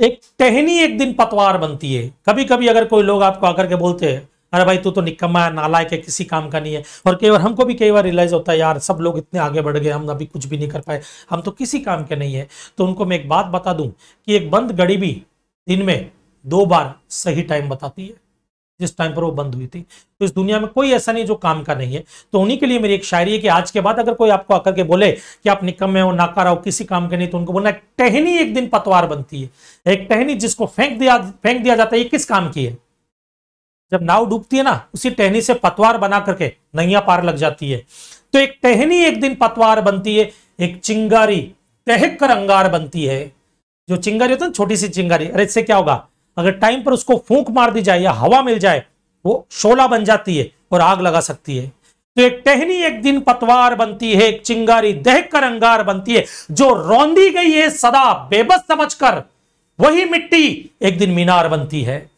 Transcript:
एक टहनी एक दिन पतवार बनती है कभी कभी अगर कोई लोग आपको आकर के बोलते हैं अरे भाई तू तो निकम्मा है नालायक है किसी काम का नहीं है और कई बार हमको भी कई बार रियलाइज होता है यार सब लोग इतने आगे बढ़ गए हम अभी कुछ भी नहीं कर पाए हम तो किसी काम के नहीं है तो उनको मैं एक बात बता दूं कि एक बंद गड़ी भी दिन में दो बार सही टाइम बताती है जिस टाइम पर वो बंद हुई थी तो इस दुनिया में कोई ऐसा नहीं जो काम का नहीं है तो उन्हीं के लिए मेरी एक शायरी है कि आज के बाद अगर कोई आपको आकर के बोले कि आप निकम्मे हो नाकारा हो किसी काम के नहीं तो उनको बोलना टहनी एक दिन पतवार बनती है एक टहनी जिसको फेंक दिया फेंक दिया जाता है ये किस काम की है जब नाव डूबती है ना उसी टहनी से पतवार बना करके नैया पार लग जाती है तो एक टहनी एक दिन पतवार बनती है एक चिंगारी तहक कर अंगार बनती है जो चिंगारी होता है ना छोटी सी चिंगारी अरे इससे क्या होगा अगर टाइम पर उसको फूंक मार दी जाए या हवा मिल जाए वो शोला बन जाती है और आग लगा सकती है तो एक टहनी एक दिन पतवार बनती है एक चिंगारी दहक कर अंगार बनती है जो रौंदी गई है सदा बेबस समझकर वही मिट्टी एक दिन मीनार बनती है